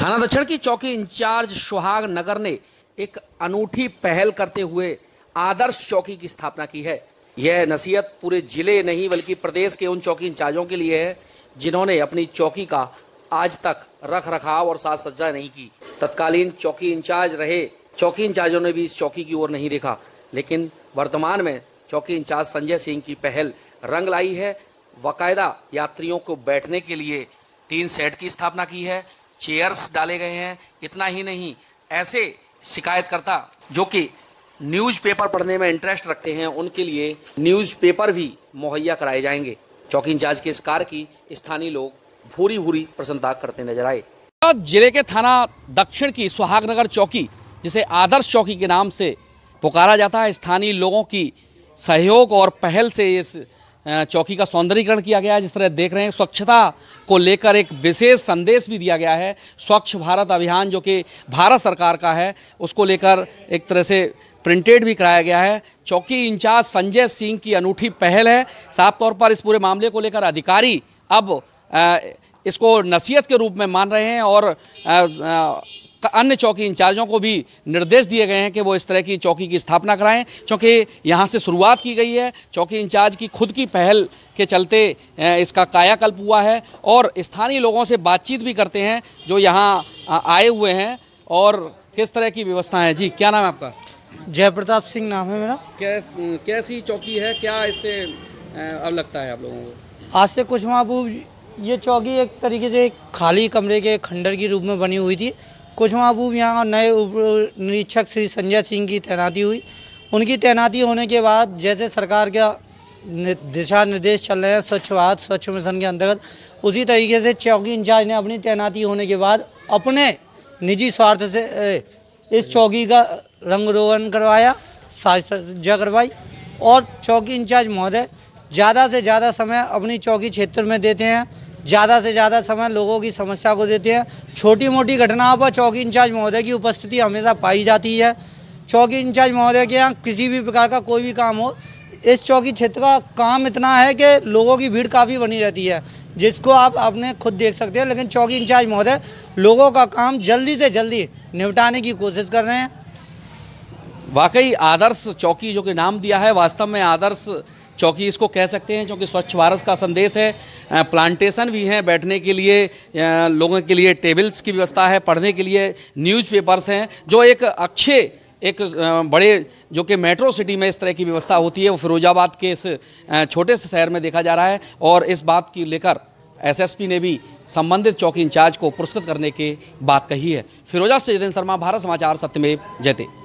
थाना दक्षिण की चौकी इंचार्ज सुहाग नगर ने एक अनूठी पहल करते हुए आदर्श चौकी की स्थापना की है यह नसीहत पूरे जिले नहीं बल्कि प्रदेश के उन चौकी इंचार्जों के लिए है जिन्होंने अपनी चौकी का आज तक रख रखाव और साज सज्जा नहीं की तत्कालीन चौकी इंचार्ज रहे चौकी इंचार्जों ने भी इस चौकी की ओर नहीं देखा लेकिन वर्तमान में चौकी इंचार्ज संजय सिंह की पहल रंग लाई है बाकायदा यात्रियों को बैठने के लिए तीन सेट की स्थापना की है चेयर्स डाले गए हैं इतना ही नहीं ऐसे शिकायतकर्ता जो कि न्यूज़पेपर पढ़ने में इंटरेस्ट रखते हैं उनके लिए न्यूज़पेपर भी मुहैया कराए जाएंगे चौकी इंचार्ज के इस कार्य की स्थानीय लोग भूरी भूरी प्रसन्नता करते नजर आए जिले के थाना दक्षिण की सुहागनगर चौकी जिसे आदर्श चौकी के नाम से पुकारा जाता है स्थानीय लोगों की सहयोग और पहल से इस चौकी का सौंदर्यीकरण किया गया है जिस तरह देख रहे हैं स्वच्छता को लेकर एक विशेष संदेश भी दिया गया है स्वच्छ भारत अभियान जो कि भारत सरकार का है उसको लेकर एक तरह से प्रिंटेड भी कराया गया है चौकी इंचार्ज संजय सिंह की अनूठी पहल है साफ तौर पर इस पूरे मामले को लेकर अधिकारी अब इसको नसीहत के रूप में मान रहे हैं और अन्य चौकी इंचार्जों को भी निर्देश दिए गए हैं कि वो इस तरह की चौकी की स्थापना कराएं क्योंकि यहाँ से शुरुआत की गई है चौकी इंचार्ज की खुद की पहल के चलते इसका कायाकल्प हुआ है और स्थानीय लोगों से बातचीत भी करते हैं जो यहाँ आए हुए हैं और किस तरह की व्यवस्था है जी क्या नाम है आपका जयप्रताप सिंह नाम है मेरा कैस कैसी चौकी है क्या इससे अब लगता है आप लोगों को आज से कुछ महबूब ये चौकी एक तरीके से खाली कमरे के खंडर के रूप में बनी हुई थी कुछ कुछमाबू यहाँ नए उप निरीक्षक श्री संजय सिंह की तैनाती हुई उनकी तैनाती होने के बाद जैसे सरकार का दिशा निर्देश चल रहे हैं स्वच्छ भारत स्वच्छ मिशन के अंतर्गत उसी तरीके से चौकी इंचार्ज ने अपनी तैनाती होने के बाद अपने निजी स्वार्थ से इस चौकी का रंग रोगन करवाया साजा करवाई और चौकी इंचार्ज महोदय ज़्यादा से ज़्यादा समय अपनी चौकी क्षेत्र में देते हैं ज़्यादा से ज़्यादा समय लोगों की समस्या को देते हैं छोटी मोटी घटनाओं पर चौकी इंचार्ज महोदय की उपस्थिति हमेशा पाई जाती है चौकी इंचार्ज महोदय के यहाँ किसी भी प्रकार का कोई भी काम हो इस चौकी क्षेत्र का काम इतना है कि लोगों की भीड़ काफ़ी बनी रहती है जिसको आप अपने खुद देख सकते हैं लेकिन चौकी इंचार्ज महोदय लोगों का काम जल्दी से जल्दी निपटाने की कोशिश कर रहे हैं वाकई आदर्श चौकी जो कि नाम दिया है वास्तव में आदर्श चौकी इसको कह सकते हैं क्योंकि स्वच्छ भारत का संदेश है प्लांटेशन भी हैं बैठने के लिए लोगों के लिए टेबल्स की व्यवस्था है पढ़ने के लिए न्यूज़पेपर्स हैं जो एक अच्छे एक बड़े जो कि मेट्रो सिटी में इस तरह की व्यवस्था होती है वो फिरोजाबाद के इस छोटे से शहर में देखा जा रहा है और इस बात की लेकर एसएसपी ने भी संबंधित चौकी इंचार्ज को पुरस्कृत करने की बात कही है फिरोजा से जितेंद्र शर्मा भारत समाचार सत्यमेव जयते